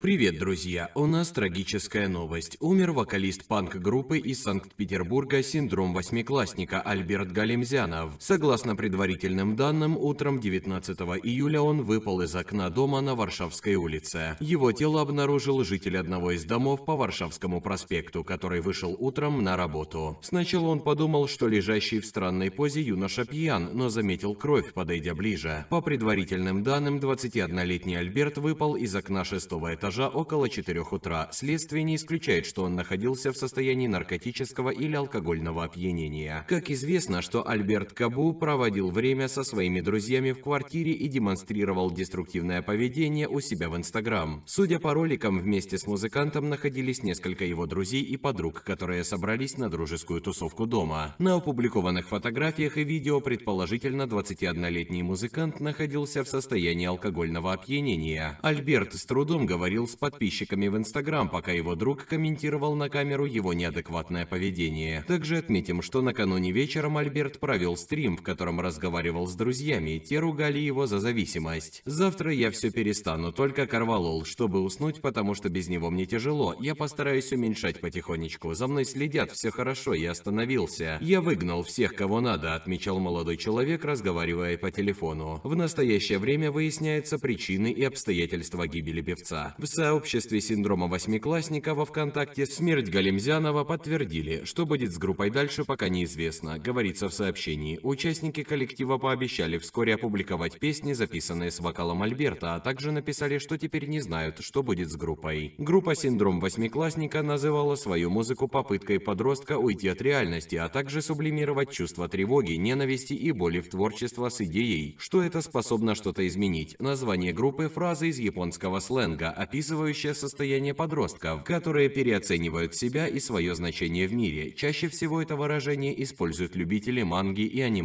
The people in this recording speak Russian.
Привет, друзья! У нас трагическая новость. Умер вокалист панк-группы из Санкт-Петербурга «Синдром восьмиклассника» Альберт Галимзянов. Согласно предварительным данным, утром 19 июля он выпал из окна дома на Варшавской улице. Его тело обнаружил житель одного из домов по Варшавскому проспекту, который вышел утром на работу. Сначала он подумал, что лежащий в странной позе юноша пьян, но заметил кровь, подойдя ближе. По предварительным данным, 21-летний Альберт выпал из окна шестого этажа этажа около 4 утра. Следствие не исключает, что он находился в состоянии наркотического или алкогольного опьянения. Как известно, что Альберт Кабу проводил время со своими друзьями в квартире и демонстрировал деструктивное поведение у себя в Инстаграм. Судя по роликам, вместе с музыкантом находились несколько его друзей и подруг, которые собрались на дружескую тусовку дома. На опубликованных фотографиях и видео предположительно 21-летний музыкант находился в состоянии алкогольного опьянения. Альберт с трудом говорил, говорил с подписчиками в Инстаграм, пока его друг комментировал на камеру его неадекватное поведение. Также отметим, что накануне вечером Альберт провел стрим, в котором разговаривал с друзьями, и те ругали его за зависимость. «Завтра я все перестану, только корвалол, чтобы уснуть, потому что без него мне тяжело. Я постараюсь уменьшать потихонечку. За мной следят, все хорошо, я остановился. Я выгнал всех, кого надо», — отмечал молодой человек, разговаривая по телефону. В настоящее время выясняются причины и обстоятельства гибели певца. В сообществе синдрома восьмиклассника во ВКонтакте смерть Галимзянова подтвердили. Что будет с группой дальше, пока неизвестно. Говорится в сообщении. Участники коллектива пообещали вскоре опубликовать песни, записанные с вокалом Альберта, а также написали, что теперь не знают, что будет с группой. Группа «Синдром восьмиклассника» называла свою музыку попыткой подростка уйти от реальности, а также сублимировать чувство тревоги, ненависти и боли в творчество с идеей, что это способно что-то изменить. Название группы – фразы из японского сленга, описывающие описывающая состояние подростков, которые переоценивают себя и свое значение в мире. Чаще всего это выражение используют любители манги и аниме.